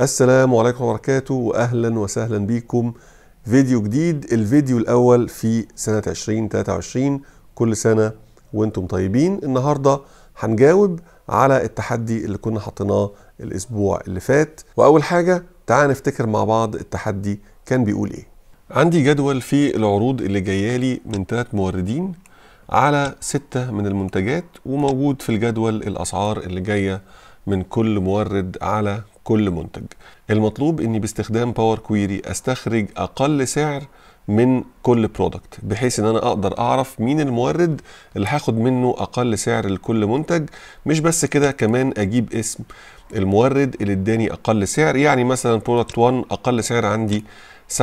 السلام عليكم ورحمة وبركاته وأهلا وسهلا بكم فيديو جديد الفيديو الأول في سنة 2023 كل سنة وانتم طيبين النهاردة هنجاوب على التحدي اللي كنا حطيناه الأسبوع اللي فات وأول حاجة تعال نفتكر مع بعض التحدي كان بيقول إيه عندي جدول في العروض اللي جايالي من ثلاث موردين على ستة من المنتجات وموجود في الجدول الأسعار اللي جاية من كل مورد على كل منتج المطلوب اني باستخدام باور كويري استخرج اقل سعر من كل برودكت بحيث ان انا اقدر اعرف مين المورد اللي هاخد منه اقل سعر لكل منتج مش بس كده كمان اجيب اسم المورد اللي اداني اقل سعر يعني مثلا برودكت 1 اقل سعر عندي 7.9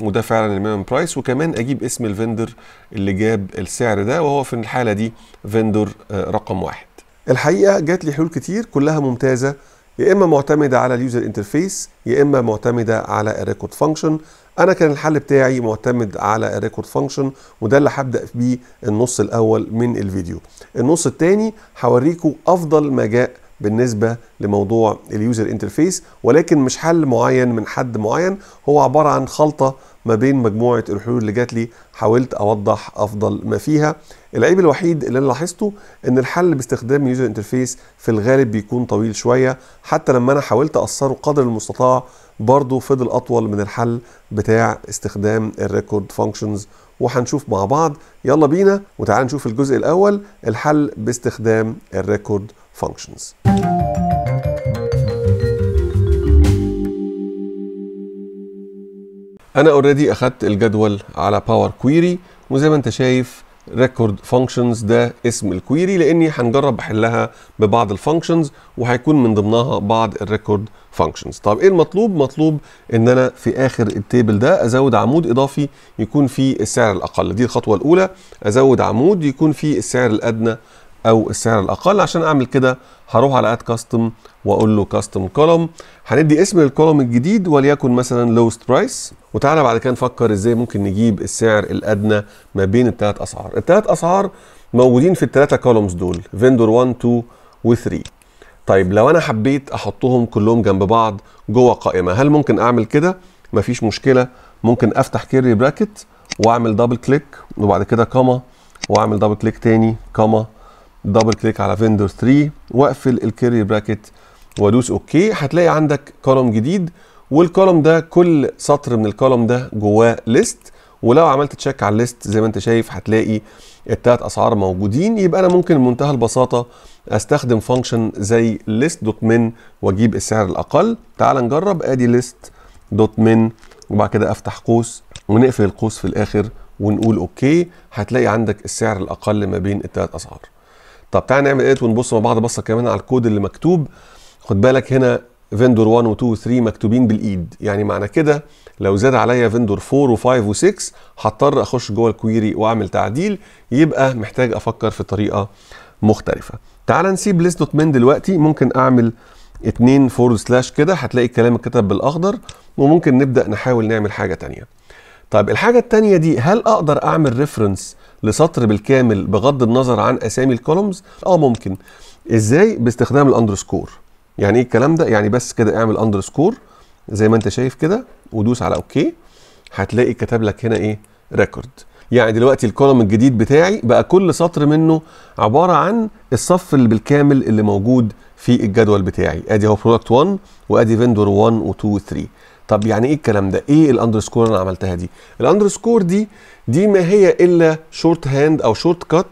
وده فعلا المينيمم برايس وكمان اجيب اسم الفندر اللي جاب السعر ده وهو في الحاله دي فندر آه، رقم واحد الحقيقه جات لي حلول كتير كلها ممتازه يا اما معتمده على اليوزر انترفيس يا اما معتمده على الريكورد فانكشن انا كان الحل بتاعي معتمد على الريكورد فانكشن وده اللي هبدا بيه النص الاول من الفيديو النص الثاني هوريكم افضل ما جاء بالنسبه لموضوع اليوزر انترفيس ولكن مش حل معين من حد معين هو عباره عن خلطه ما بين مجموعه الحلول اللي جات لي حاولت اوضح افضل ما فيها العيب الوحيد اللي انا لاحظته ان الحل باستخدام اليوزر انترفيس في الغالب بيكون طويل شويه حتى لما انا حاولت اقصره قدر المستطاع برضه فضل اطول من الحل بتاع استخدام الريكورد فانكشنز وهنشوف مع بعض يلا بينا وتعال نشوف الجزء الاول الحل باستخدام الريكورد functions. انا اوريدي اخدت الجدول على باور كويري وزي ما انت شايف ريكورد فانكشنز ده اسم الكويري لاني هنجرب احلها ببعض الفانكشنز وهيكون من ضمنها بعض الريكورد فانكشنز طب ايه المطلوب مطلوب ان انا في اخر التيبل ده ازود عمود اضافي يكون فيه السعر الاقل دي الخطوه الاولى ازود عمود يكون فيه السعر الادنى او السعر الاقل عشان اعمل كده هروح على اد كاستم واقول له كاستم كولوم هندي اسم للكولوم الجديد وليكن مثلا لوست برايس وتعالى بعد كده نفكر ازاي ممكن نجيب السعر الادنى ما بين الثلاث اسعار الثلاث اسعار موجودين في الثلاثه كولومز دول فيندور 1 2 و3 طيب لو انا حبيت احطهم كلهم جنب بعض جوه قائمه هل ممكن اعمل كده مفيش مشكله ممكن افتح كيري براكت واعمل دبل كليك وبعد كده كوما واعمل دبل كليك تاني كوما دبل كليك على فيندور 3 واقفل الكيري براكت وادوس اوكي هتلاقي عندك كولوم جديد والكولوم ده كل سطر من الكولوم ده جواه ليست ولو عملت تشيك على الليست زي ما انت شايف هتلاقي التلات اسعار موجودين يبقى انا ممكن بمنتهى البساطه استخدم فانكشن زي ليست دوت من واجيب السعر الاقل تعال نجرب ادي ليست دوت من وبعد كده افتح قوس ونقفل القوس في الاخر ونقول اوكي هتلاقي عندك السعر الاقل ما بين التلات اسعار طب تعالى نعمل ايديت ونبص مع بعض بصه كمان على الكود اللي مكتوب خد بالك هنا فيندور 1 و2 و3 مكتوبين بالايد يعني معنى كده لو زاد عليا فيندور 4 و5 و6 هضطر اخش جوه الكويري واعمل تعديل يبقى محتاج افكر في طريقه مختلفه تعال نسيب ليست دوت من دلوقتي ممكن اعمل 2 فورد سلاش كده هتلاقي الكلام اتكتب بالاخضر وممكن نبدا نحاول نعمل حاجه تانية طيب الحاجه التانية دي هل اقدر اعمل ريفرنس لسطر بالكامل بغض النظر عن اسامي الكولومز اه ممكن ازاي باستخدام الاندرسكور يعني ايه الكلام ده يعني بس كده اعمل اندرسكور زي ما انت شايف كده ودوس على اوكي هتلاقي كتب لك هنا ايه ريكورد يعني دلوقتي الكولوم الجديد بتاعي بقى كل سطر منه عباره عن الصف اللي بالكامل اللي موجود في الجدول بتاعي ادي هو برودكت 1 وادي فيندور 1 و2 و3 طب يعني ايه الكلام ده ايه الاندرسكور انا عملتها دي الاندرسكور دي دي ما هي الا شورت هاند او شورت كات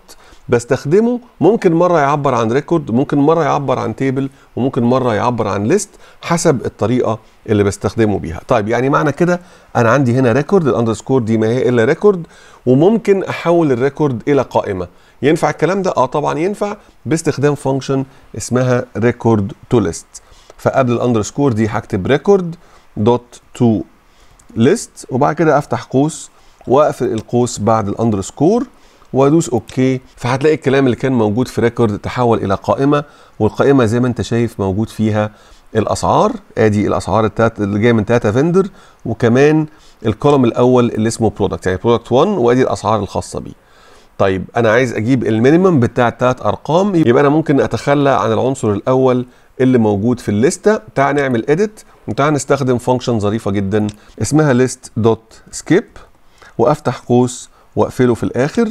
بستخدمه ممكن مره يعبر عن ريكورد ممكن مره يعبر عن تيبل وممكن مره يعبر عن ليست حسب الطريقه اللي بستخدمه بيها طيب يعني معنى كده انا عندي هنا ريكورد الاندرسكور دي ما هي الا ريكورد وممكن احول الريكورد الى قائمه ينفع الكلام ده اه طبعا ينفع باستخدام فانكشن اسمها ريكورد تو ليست فقبل الاندرسكور دي هكتب ريكورد دوت تو ليست وبعد كده افتح قوس واقفل القوس بعد الاندرسكور وادوس اوكي فهتلاقي الكلام اللي كان موجود في ريكورد تحول الى قائمه والقائمه زي ما انت شايف موجود فيها الاسعار ادي الاسعار التات اللي جايه من تاتا فيندر وكمان الكولوم الاول اللي اسمه برودكت يعني برودكت 1 وادي الاسعار الخاصه بيه طيب انا عايز اجيب المينيمم بتاع الثلاث ارقام يبقى انا ممكن اتخلى عن العنصر الاول اللي موجود في الليسته تعال نعمل اديت وتعال نستخدم فانكشن ظريفه جدا اسمها ليست دوت سكيب وافتح قوس واقفله في الاخر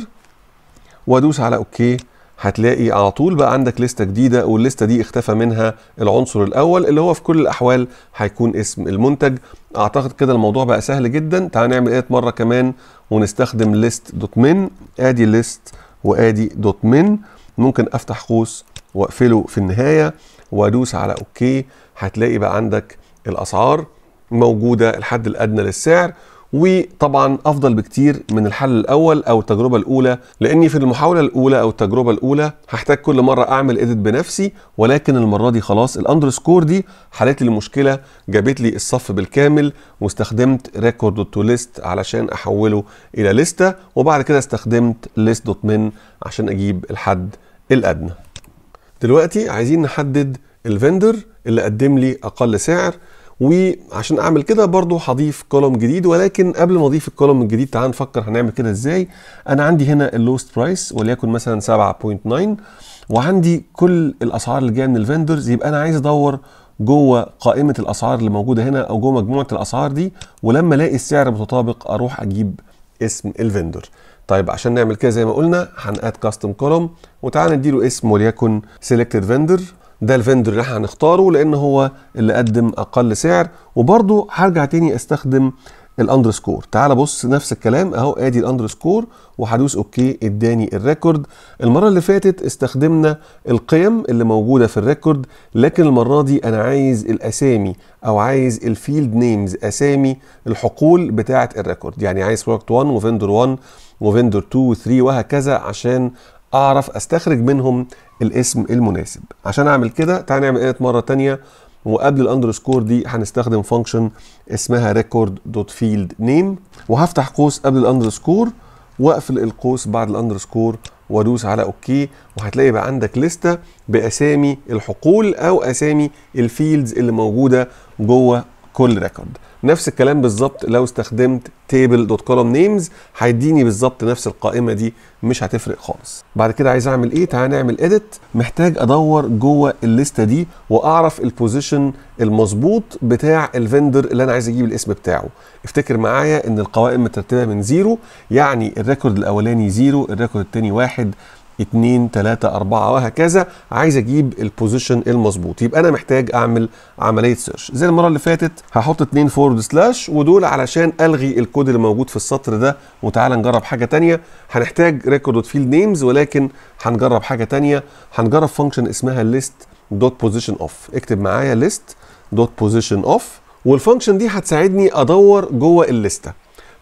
وادوس على اوكي هتلاقي على طول بقى عندك لستة جديدة واللستة دي اختفى منها العنصر الأول اللي هو في كل الأحوال هيكون اسم المنتج أعتقد كده الموضوع بقى سهل جدا تعال نعمل إيه مرة كمان ونستخدم ليست دوت من آدي ليست وآدي دوت من ممكن أفتح قوس وأقفله في النهاية وادوس على اوكي هتلاقي بقى عندك الاسعار موجوده الحد الادنى للسعر وطبعا افضل بكتير من الحل الاول او التجربه الاولى لاني في المحاوله الاولى او التجربه الاولى هحتاج كل مره اعمل اديت بنفسي ولكن المره دي خلاص الاندرسكور دي حلت لي المشكله جابت لي الصف بالكامل واستخدمت ريكورد تو ليست علشان احوله الى لسته وبعد كده استخدمت ليست دوت من عشان اجيب الحد الادنى دلوقتي عايزين نحدد الفندر اللي قدم لي اقل سعر وعشان اعمل كده برضو هضيف كولوم جديد ولكن قبل ما اضيف الكولوم الجديد تعال نفكر هنعمل كده ازاي انا عندي هنا اللوست برايس وليكن مثلا 7.9 وعندي كل الاسعار اللي جايه من الفندرز يبقى انا عايز ادور جوه قائمه الاسعار اللي موجوده هنا او جوه مجموعه الاسعار دي ولما الاقي السعر متطابق اروح اجيب اسم الفندر طيب عشان نعمل كده زي ما قلنا هنقاد كاستم كولوم وتعالى نديله اسم وليكن سيلكتد فيندر ده الفندر اللي احنا هنختاره لان هو اللي قدم اقل سعر وبرده هرجع تاني استخدم الاندرسكور تعال بص نفس الكلام اهو ادي الاندرسكور وهدوس اوكي اداني الريكورد المره اللي فاتت استخدمنا القيم اللي موجوده في الريكورد لكن المره دي انا عايز الاسامي او عايز الفيلد نيمز اسامي الحقول بتاعه الريكورد يعني عايز برودكت 1 وفندر 1 وفندور 2 و3 وهكذا عشان اعرف استخرج منهم الاسم المناسب عشان اعمل كده تعالى نعمل ايه مره ثانيه وقبل الاندرسكور دي هنستخدم فانكشن اسمها ريكورد دوت فيلد نيم وهفتح قوس قبل الاندرسكور واقفل القوس بعد الاندرسكور وادوس على اوكي وهتلاقي بقى عندك لسته باسامي الحقول او اسامي الفيلدز اللي موجوده جوه كل ريكورد نفس الكلام بالظبط لو استخدمت تيبل دوت كولوم نيمز هيديني بالظبط نفس القائمه دي مش هتفرق خالص بعد كده عايز اعمل ايه تعال نعمل اديت محتاج ادور جوه الليسته دي واعرف البوزيشن المظبوط بتاع الفندر اللي انا عايز اجيب الاسم بتاعه افتكر معايا ان القوائم مترتبه من زيرو يعني الريكورد الاولاني زيرو الريكورد الثاني واحد 2 3 4 وهكذا عايز اجيب البوزيشن المظبوط يبقى انا محتاج اعمل عمليه سيرش زي المره اللي فاتت هحط 2 فورد سلاش ودول علشان الغي الكود اللي موجود في السطر ده وتعالى نجرب حاجه ثانيه هنحتاج ريكورد فيلد نيمز ولكن هنجرب حاجه ثانيه هنجرب فانكشن اسمها ليست دوت بوزيشن اوف اكتب معايا ليست دوت بوزيشن اوف والفانكشن دي هتساعدني ادور جوه الليسته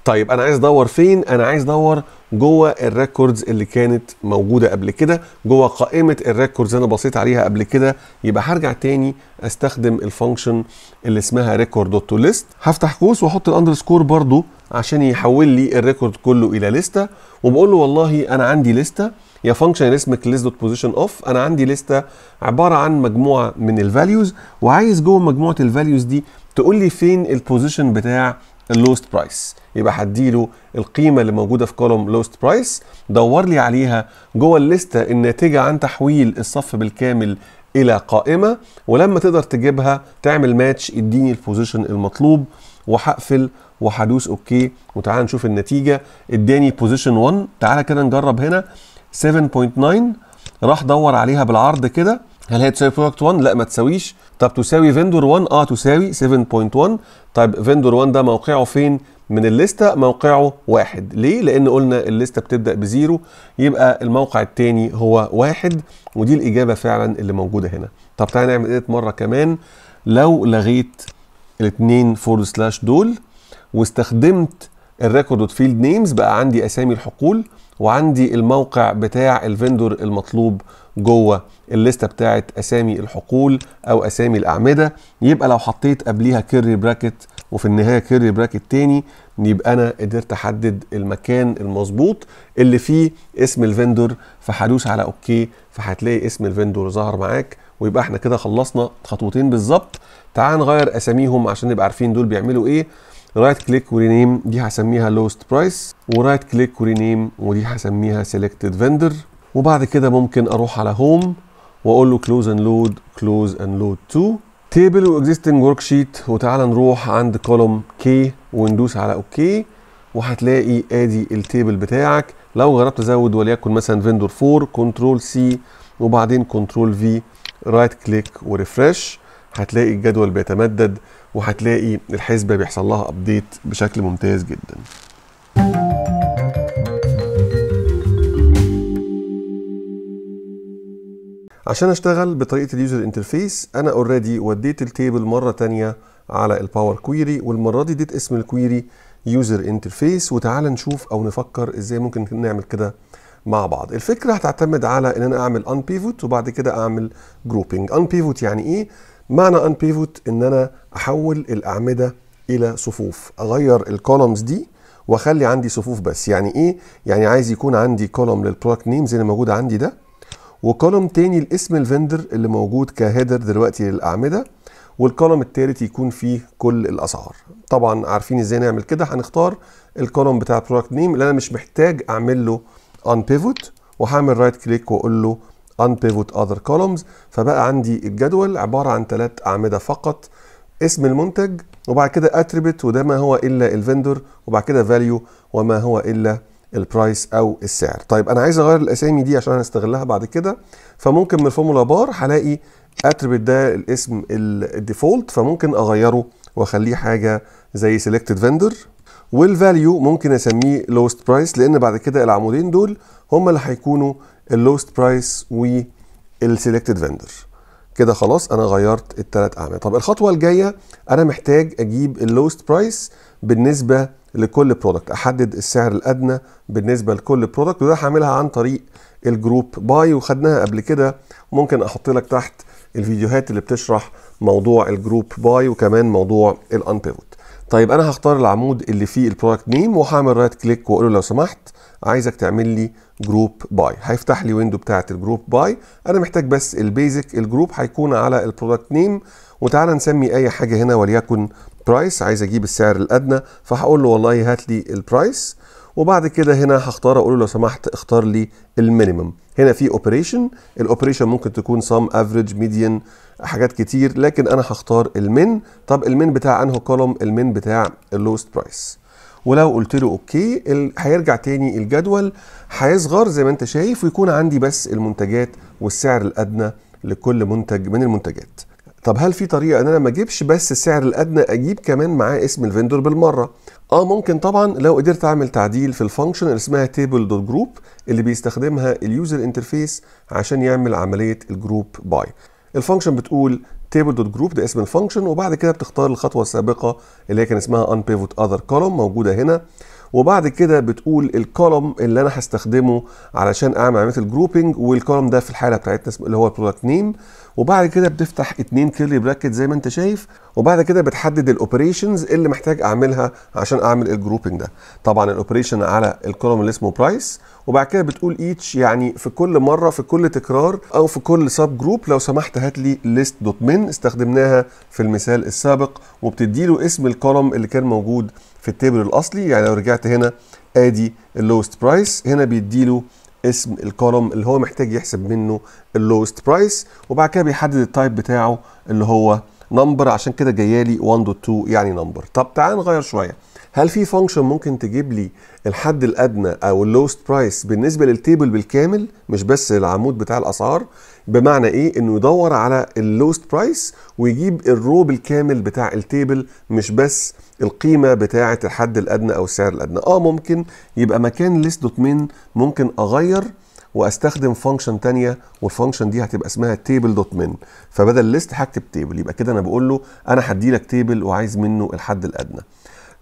طيب انا عايز ادور فين انا عايز ادور جوه الريكوردز اللي كانت موجوده قبل كده جوه قائمه الريكوردز انا بصيت عليها قبل كده يبقى هرجع تاني استخدم الفانكشن اللي اسمها ريكورد دوت تو ليست هفتح قوس واحط الاندرسكور برضو عشان يحول لي الريكورد كله الى لسته وبقول له والله انا عندي لسته يا فانكشن اسمك ليست دوت بوزيشن اوف انا عندي لسته عباره عن مجموعه من الفاليوز وعايز جوه مجموعه الفاليوز دي تقول لي فين البوزيشن بتاع اللوست برايس يبقى هديله القيمه اللي موجوده في كولوم لوست برايس دور لي عليها جوه الليسته الناتجه عن تحويل الصف بالكامل الى قائمه ولما تقدر تجيبها تعمل ماتش اديني البوزيشن المطلوب وهقفل وهدوس اوكي وتعال نشوف النتيجه اداني بوزيشن 1 تعالى كده نجرب هنا 7.9 راح دور عليها بالعرض كده هل هي تساوي برودكت 1 لا ما تساويش طب تساوي فيندور 1 اه تساوي 7.1 طيب فيندور 1 ده موقعه فين من الليسته موقعه واحد ليه لان قلنا الليسته بتبدا بزيرو يبقى الموقع الثاني هو واحد ودي الاجابه فعلا اللي موجوده هنا طب تعالى نعمل ايديت مره كمان لو لغيت الاثنين فور سلاش دول واستخدمت الريكورد فيلد نيمز بقى عندي اسامي الحقول وعندي الموقع بتاع الفندور المطلوب جوه الليسته بتاعه اسامي الحقول او اسامي الاعمده يبقى لو حطيت قبليها كيرلي براكت وفي النهايه كيرلي براكت تاني يبقى انا قدرت احدد المكان المظبوط اللي فيه اسم الفندور فهدوس على اوكي فهتلاقي اسم الفندور ظهر معاك ويبقى احنا كده خلصنا خطوتين بالظبط تعال نغير اساميهم عشان نبقى عارفين دول بيعملوا ايه رايت كليك ورينيم دي هسميها لوست برايس ورايت كليك ورينيم ودي هسميها سيلكتد فيندر وبعد كده ممكن اروح على هوم واقول له كلوز اند لود كلوز اند لود تو تيبل واكزيستنج ورك شيت وتعالى نروح عند كولوم كي وندوس على اوكي وهتلاقي ادي التيبل بتاعك لو جربت ازود وليكن مثلا فيندور 4 كنترول سي وبعدين كنترول في رايت كليك وريفرش هتلاقي الجدول بيتمدد وهتلاقي الحسبه بيحصل لها ابديت بشكل ممتاز جدا عشان اشتغل بطريقه اليوزر انترفيس انا اوريدي وديت التيبل مره تانية على الباور كويري والمره دي اديت اسم الكويري يوزر انترفيس وتعال نشوف او نفكر ازاي ممكن نعمل كده مع بعض الفكره هتعتمد على ان انا اعمل ان بيفوت وبعد كده اعمل جروبنج ان بيفوت يعني ايه معنى ان بيفوت ان انا احول الاعمده الى صفوف اغير الكولومز دي واخلي عندي صفوف بس يعني ايه يعني عايز يكون عندي كولوم للبرودكت نيم زي اللي موجود عندي ده وكولوم تاني لاسم الفندر اللي موجود كهيدر دلوقتي للاعمده والكولوم التالت يكون فيه كل الاسعار طبعا عارفين ازاي نعمل كده هنختار الكولوم بتاع البرودكت نيم اللي انا مش محتاج اعمل له ان بيفوت وهعمل رايت كليك واقول له unpivot other columns فبقى عندي الجدول عباره عن ثلاث اعمده فقط اسم المنتج وبعد كده اتريبيت وده ما هو الا الفندور وبعد كده فاليو وما هو الا البرايس او السعر طيب انا عايز اغير الاسامي دي عشان هنستغلها بعد كده فممكن من الفورمولا بار هلاقي اتريبيت ده الاسم الديفولت فممكن اغيره واخليه حاجه زي سيلكتد فندر والفاليو ممكن اسميه لوست برايس لان بعد كده العمودين دول هم اللي هيكونوا اللوست برايس والسيلكتد فيندر كده خلاص انا غيرت الثلاث اعمال طب الخطوه الجايه انا محتاج اجيب اللوست برايس بالنسبه لكل برودكت احدد السعر الادنى بالنسبه لكل برودكت وده هعملها عن طريق الجروب باي وخدناها قبل كده ممكن احط لك تحت الفيديوهات اللي بتشرح موضوع الجروب باي وكمان موضوع الانبيفوت طيب انا هختار العمود اللي فيه البرودكت نيم وهعمل رايت كليك واقول له لو سمحت عايزك تعمل لي جروب باي هيفتح لي ويندو بتاعه الجروب باي انا محتاج بس البيزك الجروب هيكون على البرودكت نيم وتعالى نسمي اي حاجه هنا وليكن برايس عايز اجيب السعر الادنى فهقول له والله هات لي البرايس وبعد كده هنا هختار اقول له لو سمحت اختار لي المينيمم هنا في اوبريشن الاوبريشن ممكن تكون سم افريج ميديان حاجات كتير لكن انا هختار المين طب المين بتاع انه كولوم المين بتاع اللوست برايس ولو قلت له اوكي هيرجع تاني الجدول هيصغر زي ما انت شايف ويكون عندي بس المنتجات والسعر الادنى لكل منتج من المنتجات طب هل في طريقه ان انا ما اجيبش بس السعر الادنى اجيب كمان معاه اسم الفندور بالمره اه ممكن طبعا لو قدرت اعمل تعديل في الفانكشن اللي اسمها تيبل دوت جروب اللي بيستخدمها اليوزر انترفيس عشان يعمل عمليه الجروب باي الفانكشن بتقول تيبل دوت جروب ده اسم الفانكشن وبعد كده بتختار الخطوه السابقه اللي هي كان اسمها ان بيفوت اذر كولوم موجوده هنا وبعد كده بتقول الكولوم اللي انا هستخدمه علشان اعمل عمليه الجروبنج والكولوم ده في الحاله بتاعتنا اللي هو البرودكت نيم وبعد كده بتفتح اتنين كيرلي براكت زي ما انت شايف وبعد كده بتحدد الاوبريشنز اللي محتاج اعملها عشان اعمل الجروبنج ده طبعا الاوبريشن على الكولوم اللي اسمه برايس وبعد كده بتقول ايتش يعني في كل مره في كل تكرار او في كل سب جروب لو سمحت هات لي ليست دوت من استخدمناها في المثال السابق وبتدي له اسم الكولوم اللي كان موجود في التيبل الاصلي يعني لو رجعت هنا ادي اللوست برايس هنا بيدي له اسم الكولوم اللي هو محتاج يحسب منه اللوست برايس وبعد كده بيحدد التايب بتاعه اللي هو نمبر عشان كده لي 1.2 يعني نمبر طب تعال نغير شويه هل في فانكشن ممكن تجيب لي الحد الادنى او اللوست برايس بالنسبه للتيبل بالكامل مش بس العمود بتاع الاسعار بمعنى ايه انه يدور على اللوست برايس ويجيب الرو بالكامل بتاع التيبل مش بس القيمه بتاعه الحد الادنى او السعر الادنى اه ممكن يبقى مكان ليست دوت من ممكن اغير واستخدم فانكشن تانية والفانكشن دي هتبقى اسمها تيبل دوت من فبدل ليست هكتب تيبل يبقى كده انا بقول له انا هدي لك تيبل وعايز منه الحد الادنى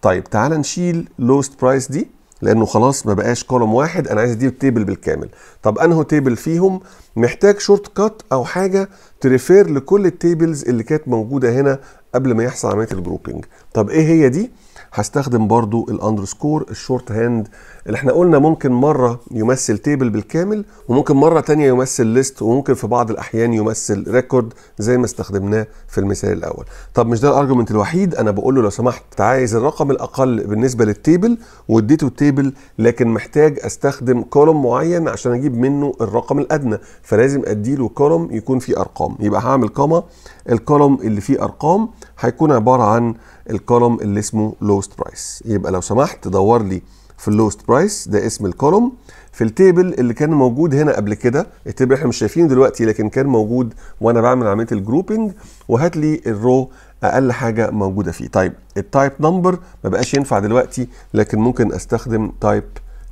طيب تعال نشيل لوست برايس دي لانه خلاص ما بقاش كولوم واحد انا عايز اديه التيبل بالكامل طب انهو تيبل فيهم محتاج شورت كات او حاجه تريفير لكل التيبلز اللي كانت موجوده هنا قبل ما يحصل عمليه الجروبنج طب ايه هي دي هستخدم برضو الاندرسكور الشورت هاند اللي احنا قلنا ممكن مرة يمثل تيبل بالكامل وممكن مرة تانية يمثل ليست وممكن في بعض الأحيان يمثل ريكورد زي ما استخدمناه في المثال الأول طب مش ده الارجيومنت الوحيد أنا بقول له لو سمحت عايز الرقم الأقل بالنسبة للتيبل واديته التيبل لكن محتاج استخدم كولوم معين عشان اجيب منه الرقم الأدنى فلازم اديله كولوم يكون فيه أرقام يبقى هعمل كومة الكولوم اللي فيه أرقام هيكون عبارة عن الكولوم اللي اسمه لوست برايس يبقى لو سمحت دور لي في اللوست برايس ده اسم الكولوم في التيبل اللي كان موجود هنا قبل كده التيبل احنا مش شايفينه دلوقتي لكن كان موجود وانا بعمل عمليه الجروبنج وهات لي الرو اقل حاجه موجوده فيه طيب التايب نمبر ما بقاش ينفع دلوقتي لكن ممكن استخدم تايب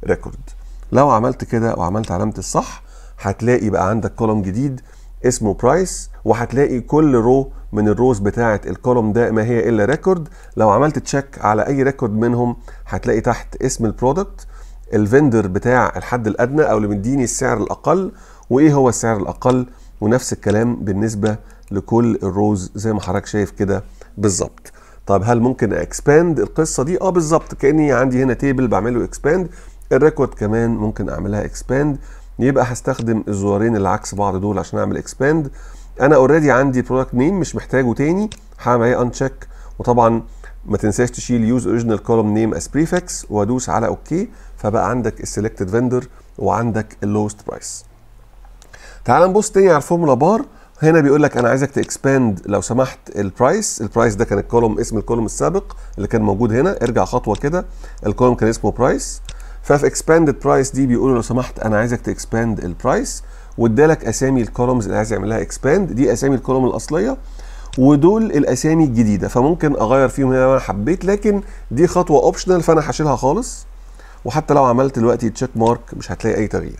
ريكورد لو عملت كده وعملت علامه الصح هتلاقي بقى عندك كولوم جديد اسمه برايس وهتلاقي كل رو من الروز بتاعه الكولوم ده ما هي الا ريكورد لو عملت تشيك على اي ريكورد منهم هتلاقي تحت اسم البرودكت الفندر بتاع الحد الادنى او اللي مديني السعر الاقل وايه هو السعر الاقل ونفس الكلام بالنسبه لكل الروز زي ما حضرتك شايف كده بالظبط طب هل ممكن اكسباند القصه دي اه بالظبط كاني عندي هنا تيبل بعمله اكسباند الريكورد كمان ممكن اعملها اكسباند يبقى هستخدم الزوارين اللي عكس بعض دول عشان اعمل اكسباند انا اوريدي عندي برودكت نيم مش محتاجه تاني هعمل ايه انشيك وطبعا ما تنساش تشيل يوز اوريجينال كولوم نيم اس بريفكس وادوس على اوكي فبقى عندك السيلكتد فيندر وعندك اللوست برايس تعال نبص تاني على الفورمولا بار هنا بيقول لك انا عايزك تكسباند لو سمحت البرايس البرايس ده كان الكولوم اسم الكولوم السابق اللي كان موجود هنا ارجع خطوه كده الكولوم كان اسمه برايس ففي اكسباند برايس دي بيقولوا لو سمحت انا عايزك تكسباند البرايس وادالك اسامي الكولومز اللي عايز يعملها اكسباند دي اسامي الكولوم الاصليه ودول الاسامي الجديده فممكن اغير فيهم هنا لو انا حبيت لكن دي خطوه اوبشنال فانا هشيلها خالص وحتى لو عملت دلوقتي تشيك مارك مش هتلاقي اي تغيير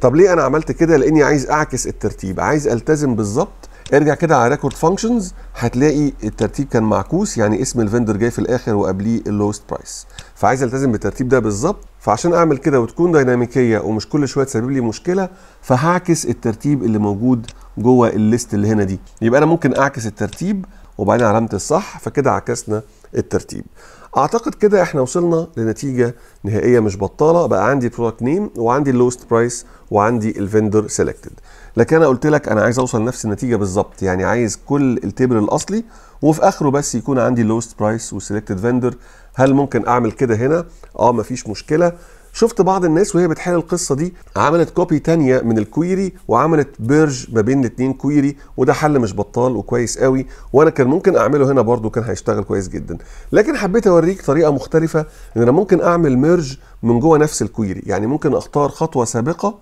طب ليه انا عملت كده لاني عايز اعكس الترتيب عايز التزم بالظبط ارجع كده على ريكورد فانكشنز هتلاقي الترتيب كان معكوس يعني اسم الفندر جاي في الاخر وقبليه اللوست برايس فعايز التزم بالترتيب ده بالظبط فعشان اعمل كده وتكون ديناميكيه ومش كل شويه تسبب لي مشكله فهعكس الترتيب اللي موجود جوه الليست اللي هنا دي يبقى انا ممكن اعكس الترتيب وبعدين علامه الصح فكده عكسنا الترتيب اعتقد كده احنا وصلنا لنتيجه نهائيه مش بطاله بقى عندي برودكت نيم وعندي اللوست برايس وعندي الفندر سيلكتد لكن انا قلت لك انا عايز اوصل لنفس النتيجه بالظبط يعني عايز كل التيبل الاصلي وفي اخره بس يكون عندي اللوست برايس وسيلكتد فندر هل ممكن اعمل كده هنا اه مفيش مشكله شفت بعض الناس وهي بتحل القصة دي عملت كوبي تانية من الكويري وعملت بيرج ما بين الاثنين كويري وده حل مش بطال وكويس قوي وانا كان ممكن اعمله هنا برضو كان هيشتغل كويس جدا لكن حبيت اوريك طريقة مختلفة ان انا ممكن اعمل ميرج من جوه نفس الكويري يعني ممكن اختار خطوة سابقة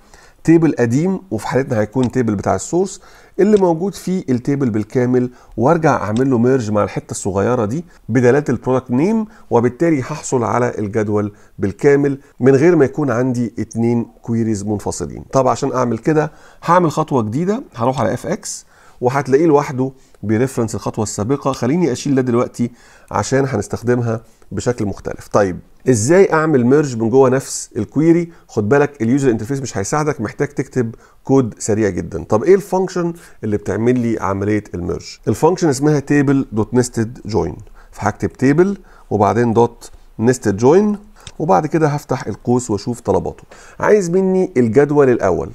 تيبل قديم وفي حالتنا هيكون تيبل بتاع السورس اللي موجود فيه التيبل بالكامل وارجع اعمل له ميرج مع الحته الصغيره دي بدلالات البرودكت نيم وبالتالي هحصل على الجدول بالكامل من غير ما يكون عندي اتنين كويريز منفصلين طب عشان اعمل كده هعمل خطوه جديده هروح على اف اكس وهتلاقيه لوحده بريفرنس الخطوه السابقه خليني اشيل ده دلوقتي عشان هنستخدمها بشكل مختلف طيب ازاي اعمل ميرج من جوه نفس الكويري خد بالك اليوزر انترفيس مش هيساعدك محتاج تكتب كود سريع جدا طب ايه الفانكشن اللي بتعمل لي عمليه الميرج الفانكشن اسمها تيبل دوت نستد جوين فهكتب تيبل وبعدين دوت نستد جوين وبعد كده هفتح القوس واشوف طلباته عايز مني الجدول الاول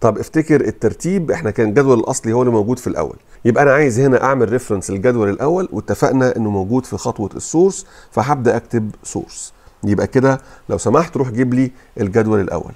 طب افتكر الترتيب احنا كان الجدول الاصلي هو اللي موجود في الاول يبقى انا عايز هنا اعمل ريفرنس للجدول الاول واتفقنا انه موجود في خطوه السورس فهبدا اكتب سورس يبقى كده لو سمحت روح جيب لي الجدول الاول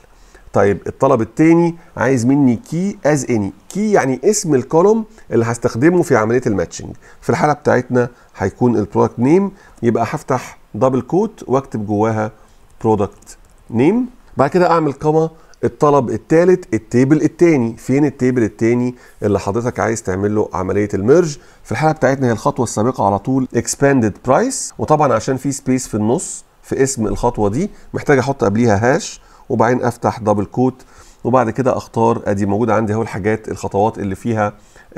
طيب الطلب الثاني عايز مني كي از اني كي يعني اسم الكولوم اللي هستخدمه في عمليه الماتشنج في الحاله بتاعتنا هيكون البرودكت نيم يبقى هفتح دبل كوت واكتب جواها برودكت نيم بعد كده اعمل كما الطلب الثالث التيبل الثاني فين التيبل الثاني اللي حضرتك عايز تعمل له عمليه الميرج في الحاله بتاعتنا هي الخطوه السابقه على طول اكسباندد برايس وطبعا عشان في سبيس في النص في اسم الخطوه دي محتاج احط قبليها هاش وبعدين افتح دبل كوت وبعد كده اختار ادي موجوده عندي اهو الحاجات الخطوات اللي فيها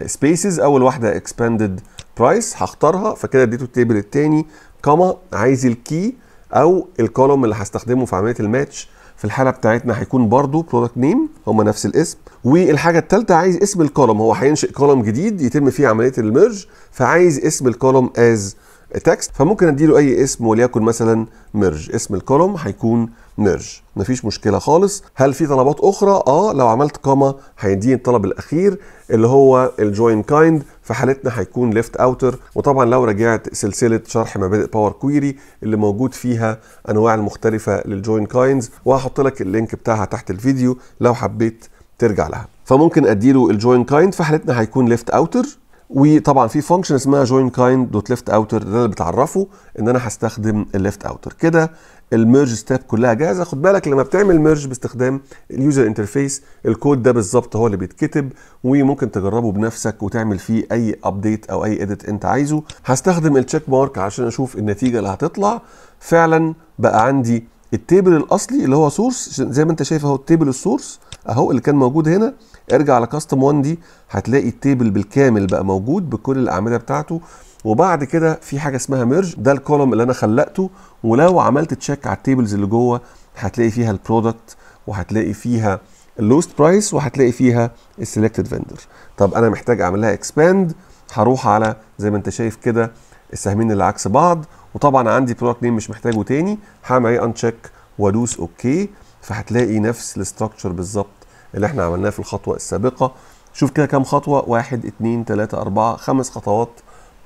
سبيسز اول واحده اكسباندد برايس هختارها فكده اديته التيبل الثاني كما عايز الكي او الكولوم اللي هستخدمه في عمليه الماتش في الحاله بتاعتنا هيكون برضو برودكت نيم هما نفس الاسم والحاجه الثالثه عايز اسم الكولوم هو هينشئ كولوم جديد يتم فيه عمليه الميرج فعايز اسم الكولوم از تكست فممكن اديله اي اسم وليكن مثلا ميرج اسم الكولوم هيكون ميرج مفيش مشكله خالص هل في طلبات اخرى اه لو عملت كاما هيديني الطلب الاخير اللي هو الجوين كايند في حالتنا هيكون ليفت اوتر وطبعا لو راجعت سلسله شرح مبادئ باور كويري اللي موجود فيها انواع المختلفه للجوين كايندز وهحط لك اللينك بتاعها تحت الفيديو لو حبيت ترجع لها فممكن اديله الجوين كايند في حالتنا هيكون ليفت اوتر وطبعا في فانكشن اسمها جوين كايند دوت ليفت اوتر ده اللي بتعرفه ان انا هستخدم الليفت اوتر كده الميرج ستيب كلها جاهزه خد بالك لما بتعمل ميرج باستخدام اليوزر انترفيس الكود ده بالظبط هو اللي بيتكتب وممكن تجربه بنفسك وتعمل فيه اي ابديت او اي اديت انت عايزه هستخدم التشيك مارك عشان اشوف النتيجه اللي هتطلع فعلا بقى عندي التيبل الاصلي اللي هو سورس زي ما انت شايف اهو التيبل السورس اهو اللي كان موجود هنا ارجع على كاستم 1 دي هتلاقي التيبل بالكامل بقى موجود بكل الاعمده بتاعته وبعد كده في حاجه اسمها ميرج ده الكولوم اللي انا خلقته ولو عملت تشيك على التيبلز اللي جوه هتلاقي فيها البرودكت وهتلاقي فيها اللوست برايس وهتلاقي فيها السيلكتد فيندر طب انا محتاج اعمل لها اكسباند هروح على زي ما انت شايف كده السهمين اللي عكس بعض وطبعا عندي برودكت نيم مش محتاجه تاني هعمل ايه انشيك وادوس اوكي فهتلاقي نفس الاستراكشر بالظبط اللي احنا عملناه في الخطوه السابقه شوف كده كام خطوه 1 2 3 4 خمس خطوات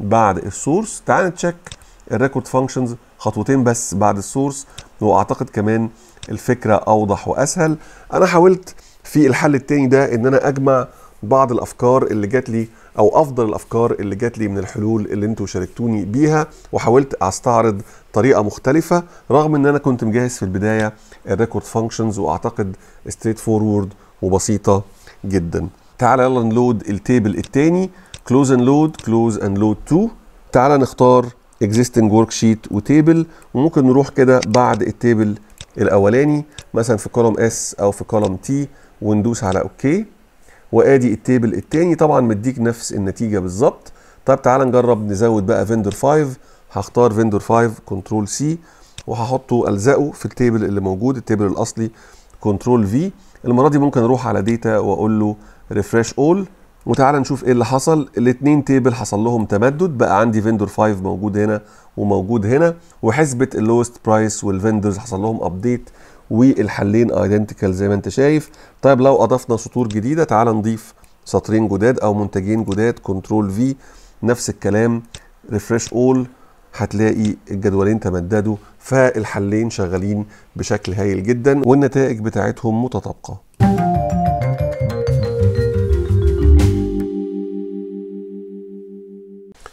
بعد السورس تعال نتشيك الريكورد فانكشنز خطوتين بس بعد السورس واعتقد كمان الفكره اوضح واسهل انا حاولت في الحل التاني ده ان انا اجمع بعض الافكار اللي جات لي او افضل الافكار اللي جات لي من الحلول اللي انتوا شاركتوني بيها وحاولت استعرض طريقه مختلفه رغم ان انا كنت مجهز في البدايه الريكورد فانكشنز واعتقد ستريت فورورد وبسيطه جدا تعال يلا نلود التيبل الثاني كلوز اند لود كلوز اند لود 2 تعال نختار ورك شيت وتيبل وممكن نروح كده بعد التيبل الاولاني مثلا في كولوم اس او في كولوم تي وندوس على اوكي okay. وادي التيبل الثاني طبعا مديك نفس النتيجه بالظبط طب تعال نجرب نزود بقى فيندور 5 هختار فيندور 5 كنترول سي وهحطه الزقه في التيبل اللي موجود التيبل الاصلي كنترول في المره دي ممكن اروح على ديتا واقول له ريفرش اول وتعالى نشوف ايه اللي حصل الاثنين تيبل حصل لهم تمدد بقى عندي فيندور 5 موجود هنا وموجود هنا وحسبه اللوست برايس والفيندرز حصل لهم ابديت والحلين ايدنتيكال زي ما انت شايف طيب لو اضفنا سطور جديده تعال نضيف سطرين جداد او منتجين جداد كنترول في نفس الكلام ريفرش اول هتلاقي الجدولين تمددوا فالحلين شغالين بشكل هايل جدا والنتائج بتاعتهم متطابقه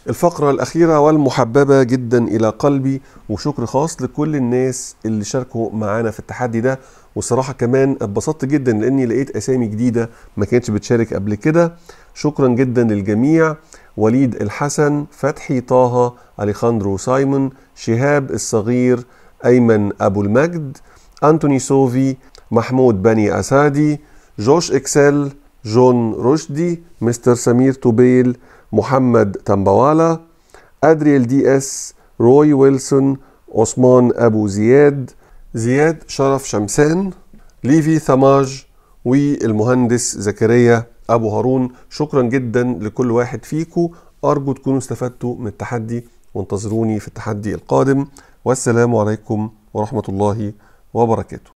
الفقرة الأخيرة والمحببة جدا إلى قلبي وشكر خاص لكل الناس اللي شاركوا معانا في التحدي ده والصراحة كمان اتبسطت جدا لأني لقيت أسامي جديدة ما كانتش بتشارك قبل كده شكرا جدا للجميع وليد الحسن فتحي طه أليخاندرو سايمون شهاب الصغير أيمن أبو المجد أنتوني سوفي محمود بني أسادي جوش إكسل جون رشدي مستر سمير توبيل محمد تنبوالا أدريال دي اس روي ويلسون عثمان أبو زياد زياد شرف شمسان ليفي ثماج والمهندس زكريا أبو هارون شكرا جدا لكل واحد فيكم أرجو تكونوا استفدتوا من التحدي وانتظروني في التحدي القادم والسلام عليكم ورحمة الله وبركاته